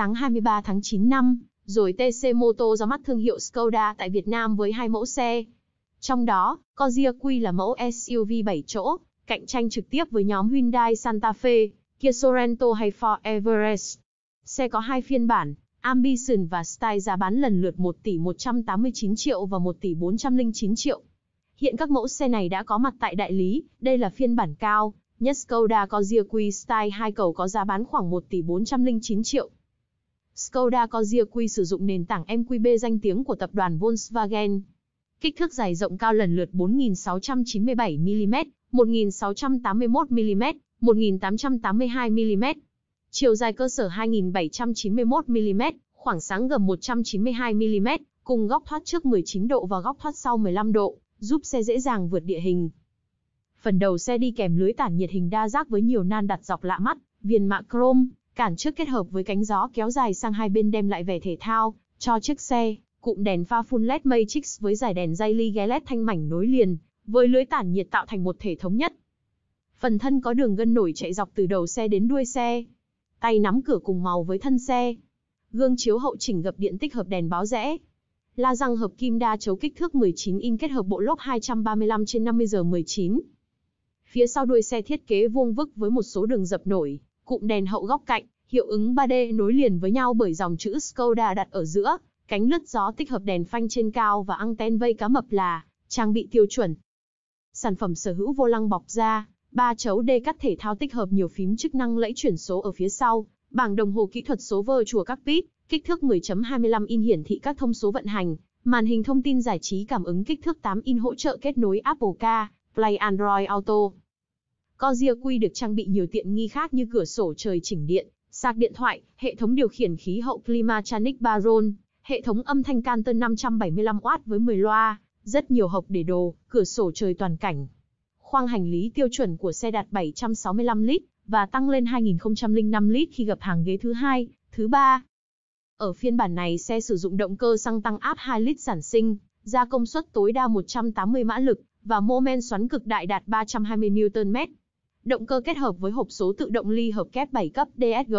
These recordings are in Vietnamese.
sáng 23 tháng 9 năm, rồi TC Moto ra mắt thương hiệu Skoda tại Việt Nam với hai mẫu xe. Trong đó, Corsia Q là mẫu SUV 7 chỗ, cạnh tranh trực tiếp với nhóm Hyundai Santa Fe, Kia Sorento hay Ford Everest. Xe có hai phiên bản, Ambition và Style giá bán lần lượt 1 tỷ 189 triệu và 1 tỷ 409 triệu. Hiện các mẫu xe này đã có mặt tại đại lý, đây là phiên bản cao, nhất Skoda Corsia Q Style 2 cầu có giá bán khoảng 1 tỷ 409 triệu. Skoda Kozia Q sử dụng nền tảng MQB danh tiếng của tập đoàn Volkswagen. Kích thước dài rộng cao lần lượt 4.697mm, 1.681mm, 1.882mm. Chiều dài cơ sở 2.791mm, khoảng sáng gầm 192mm, cùng góc thoát trước 19 độ và góc thoát sau 15 độ, giúp xe dễ dàng vượt địa hình. Phần đầu xe đi kèm lưới tản nhiệt hình đa giác với nhiều nan đặt dọc lạ mắt, viền mạ chrome, Cản trước kết hợp với cánh gió kéo dài sang hai bên đem lại vẻ thể thao cho chiếc xe, cụm đèn pha full LED matrix với dải đèn dây ly ghé LED thanh mảnh nối liền, với lưới tản nhiệt tạo thành một thể thống nhất. Phần thân có đường gân nổi chạy dọc từ đầu xe đến đuôi xe. Tay nắm cửa cùng màu với thân xe. Gương chiếu hậu chỉnh gập điện tích hợp đèn báo rẽ. La răng hợp kim đa chấu kích thước 19 in kết hợp bộ lốp 235 trên 50 giờ 19. Phía sau đuôi xe thiết kế vuông vức với một số đường dập nổi, cụm đèn hậu góc cạnh, hiệu ứng 3D nối liền với nhau bởi dòng chữ Skoda đặt ở giữa, cánh lướt gió tích hợp đèn phanh trên cao và anten vây cá mập là trang bị tiêu chuẩn. Sản phẩm sở hữu vô lăng bọc da, ba chấu D cắt thể thao tích hợp nhiều phím chức năng lẫy chuyển số ở phía sau, bảng đồng hồ kỹ thuật số vơ chùa các pít, kích thước 10.25 in hiển thị các thông số vận hành, màn hình thông tin giải trí cảm ứng kích thước 8 in hỗ trợ kết nối Apple Car, Play Android Auto, Corsair Q được trang bị nhiều tiện nghi khác như cửa sổ trời chỉnh điện, sạc điện thoại, hệ thống điều khiển khí hậu Climatronic Baron, hệ thống âm thanh Canton 575W với 10 loa, rất nhiều hộp để đồ, cửa sổ trời toàn cảnh. Khoang hành lý tiêu chuẩn của xe đạt 765 lít và tăng lên 2005 lít khi gặp hàng ghế thứ hai, thứ ba. Ở phiên bản này xe sử dụng động cơ xăng tăng áp 2 lít sản sinh, ra công suất tối đa 180 mã lực và mô men xoắn cực đại đạt 320 Nm, động cơ kết hợp với hộp số tự động ly hợp kép 7 cấp DSG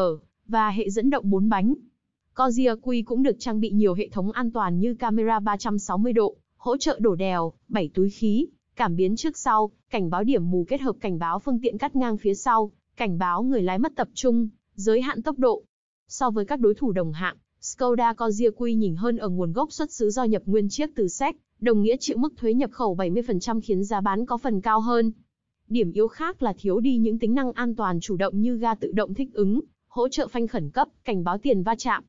và hệ dẫn động 4 bánh. Corsia Q cũng được trang bị nhiều hệ thống an toàn như camera 360 độ, hỗ trợ đổ đèo, 7 túi khí, cảm biến trước sau, cảnh báo điểm mù kết hợp cảnh báo phương tiện cắt ngang phía sau, cảnh báo người lái mất tập trung, giới hạn tốc độ. So với các đối thủ đồng hạng, Skoda Corsia Q nhỉnh hơn ở nguồn gốc xuất xứ do nhập nguyên chiếc từ Séc, đồng nghĩa chịu mức thuế nhập khẩu 70% khiến giá bán có phần cao hơn. Điểm yếu khác là thiếu đi những tính năng an toàn chủ động như ga tự động thích ứng, hỗ trợ phanh khẩn cấp, cảnh báo tiền va chạm,